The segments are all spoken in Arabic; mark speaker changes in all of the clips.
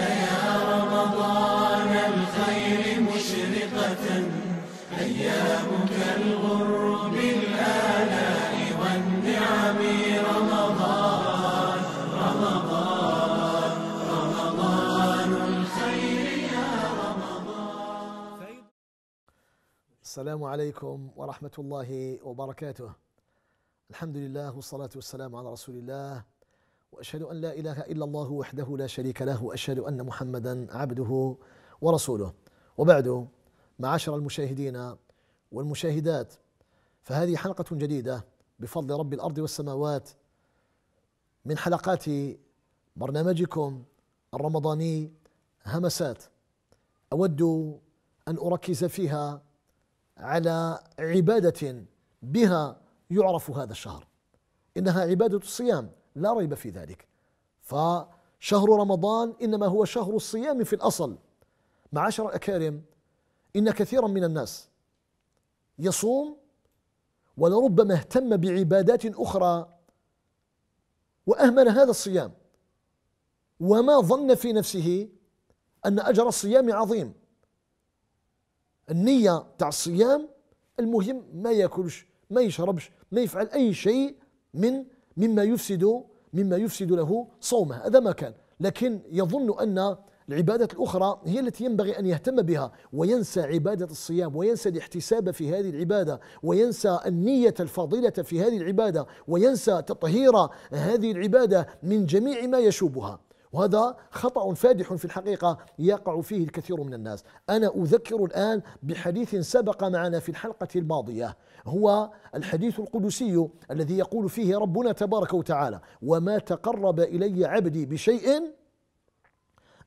Speaker 1: يا رمضان الخير مشرقة أيامك الغر بالآلاء والنعم رمضان رمضان رمضان الخير يا رمضان السلام عليكم ورحمة الله وبركاته الحمد لله والصلاة والسلام على رسول الله واشهد ان لا اله الا الله وحده لا شريك له واشهد ان محمدا عبده ورسوله وبعد معاشر المشاهدين والمشاهدات فهذه حلقه جديده بفضل رب الارض والسماوات من حلقات برنامجكم الرمضاني همسات اود ان اركز فيها على عباده بها يعرف هذا الشهر انها عباده الصيام لا ريب في ذلك فشهر رمضان إنما هو شهر الصيام في الأصل معاشر الأكارم إن كثيرا من الناس يصوم ولربما اهتم بعبادات أخرى وأهمل هذا الصيام وما ظن في نفسه أن أجر الصيام عظيم النية تاع الصيام المهم ما ياكلش ما يشربش ما يفعل أي شيء من مما يفسد مما يفسد له صومه هذا ما كان لكن يظن أن العبادات الأخرى هي التي ينبغي أن يهتم بها وينسى عبادة الصيام وينسى الاحتساب في هذه العبادة وينسى النية الفاضلة في هذه العبادة وينسى تطهير هذه العبادة من جميع ما يشوبها وهذا خطأ فادح في الحقيقة يقع فيه الكثير من الناس أنا أذكر الآن بحديث سبق معنا في الحلقة الماضية هو الحديث القدسي الذي يقول فيه ربنا تبارك وتعالى وما تقرب إلي عبدي بشيء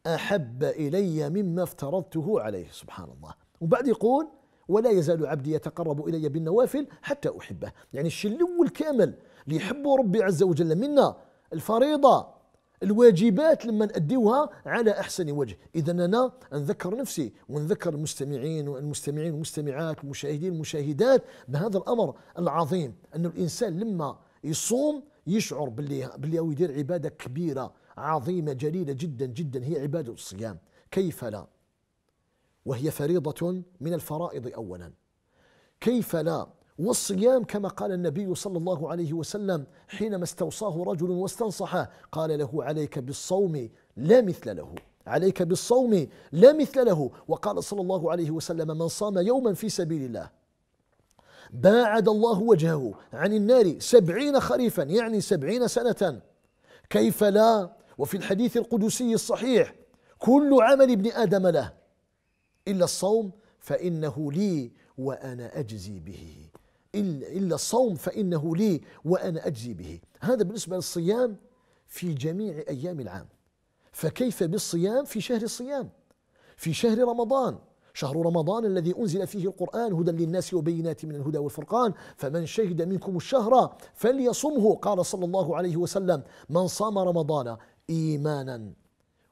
Speaker 1: أحب إلي مما افترضته عليه سبحان الله وبعد يقول ولا يزال عبدي يتقرب إلي بالنوافل حتى أحبه يعني الشلو الكامل اللي يحبه ربي عز وجل منا الفريضة الواجبات لما نأديوها على أحسن وجه إذا أنا نذكر نفسي ونذكر المستمعين والمستمعين والمستمعات المشاهدين والمشاهدات بهذا الأمر العظيم أن الإنسان لما يصوم يشعر باللي باللي هو يدير عبادة كبيرة عظيمة جليلة جدا جدا هي عبادة الصيام كيف لا وهي فريضة من الفرائض أولا كيف لا والصيام كما قال النبي صلى الله عليه وسلم حينما استوصاه رجل واستنصحه قال له عليك بالصوم لا مثل له عليك بالصوم لا مثل له وقال صلى الله عليه وسلم من صام يوما في سبيل الله باعد الله وجهه عن النار سبعين خريفا يعني سبعين سنة كيف لا وفي الحديث القدسي الصحيح كل عمل ابن آدم له إلا الصوم فإنه لي وأنا أجزي به إلا الصوم فإنه لي وأنا أجزي به هذا بالنسبة للصيام في جميع أيام العام فكيف بالصيام في شهر الصيام في شهر رمضان شهر رمضان الذي أنزل فيه القرآن هدى للناس وبينات من الهدى والفرقان فمن شهد منكم الشهر فليصمه قال صلى الله عليه وسلم من صام رمضان إيمانا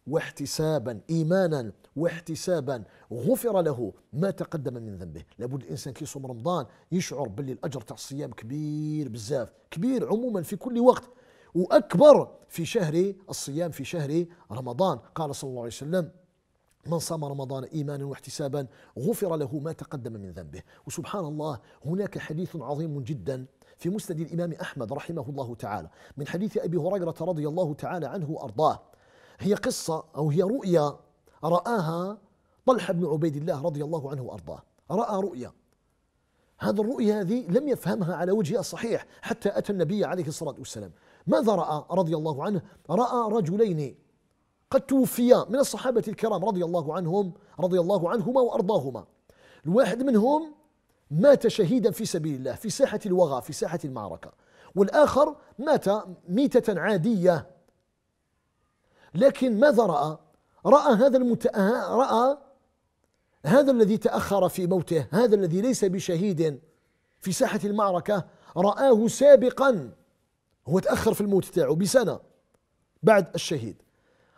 Speaker 1: واحتسابا ايمانا واحتسابا غفر له ما تقدم من ذنبه لابد الانسان كي يصوم رمضان يشعر باللي الاجر تاع الصيام كبير بزاف كبير عموما في كل وقت واكبر في شهر الصيام في شهر رمضان قال صلى الله عليه وسلم من صام رمضان ايمانا واحتسابا غفر له ما تقدم من ذنبه وسبحان الله هناك حديث عظيم جدا في مسند الامام احمد رحمه الله تعالى من حديث ابي هريره رضي الله تعالى عنه وارضاه هي قصة أو هي رؤيا رآها طلحة بن عبيد الله رضي الله عنه وأرضاه رأى رؤيا هذا الرؤيا هذه لم يفهمها على وجهها الصحيح حتى أتى النبي عليه الصلاة والسلام ماذا رأى رضي الله عنه رأى رجلين قد توفيا من الصحابة الكرام رضي الله عنهم رضي الله عنهما وأرضاهما الواحد منهم مات شهيدا في سبيل الله في ساحة الوغى في ساحة المعركة والآخر مات ميتة عادية لكن ماذا رأى رأى هذا المتأه... رأى هذا الذي تأخر في موته هذا الذي ليس بشهيد في ساحة المعركة رآه سابقا هو تأخر في الموت تاعه بسنة بعد الشهيد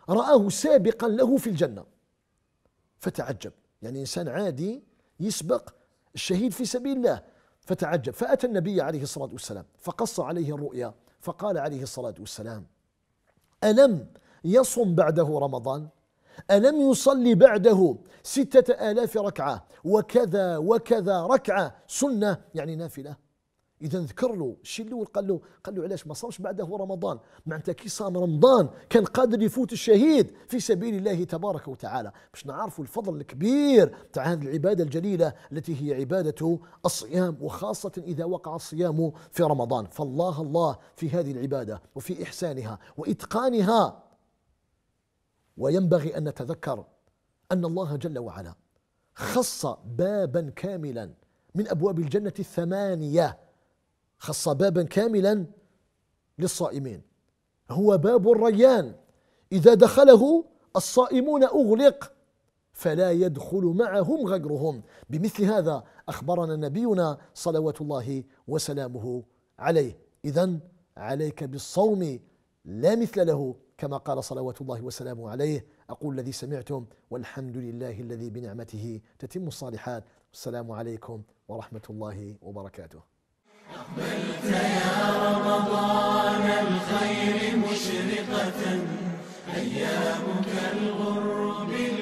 Speaker 1: رآه سابقا له في الجنة فتعجب يعني إنسان عادي يسبق الشهيد في سبيل الله فتعجب فأتى النبي عليه الصلاة والسلام فقص عليه الرؤيا فقال عليه الصلاة والسلام ألم يصوم بعده رمضان ألم يصلي بعده ستة آلاف ركعة وكذا وكذا ركعة سنة يعني نافلة إذا ذكر له الشيء الأول قال له قال له علاش ما صامش بعده رمضان معناتها كي صام رمضان كان قادر يفوت الشهيد في سبيل الله تبارك وتعالى باش نعرفوا الفضل الكبير تاع هذه العبادة الجليلة التي هي عبادة الصيام وخاصة إذا وقع الصيام في رمضان فالله الله في هذه العبادة وفي إحسانها وإتقانها وينبغي أن نتذكر أن الله جل وعلا خص بابا كاملا من أبواب الجنة الثمانية خص بابا كاملا للصائمين هو باب الريان إذا دخله الصائمون أغلق فلا يدخل معهم غيرهم بمثل هذا أخبرنا نبينا صلوات الله وسلامه عليه إذا عليك بالصوم لا مثل له كما قال صلوات الله وسلامه عليه أقول الذي سمعتم والحمد لله الذي بنعمته تتم الصالحات والسلام عليكم ورحمة الله وبركاته أقبلت يا رمضان الخير مشرقة أيامك الغر بالله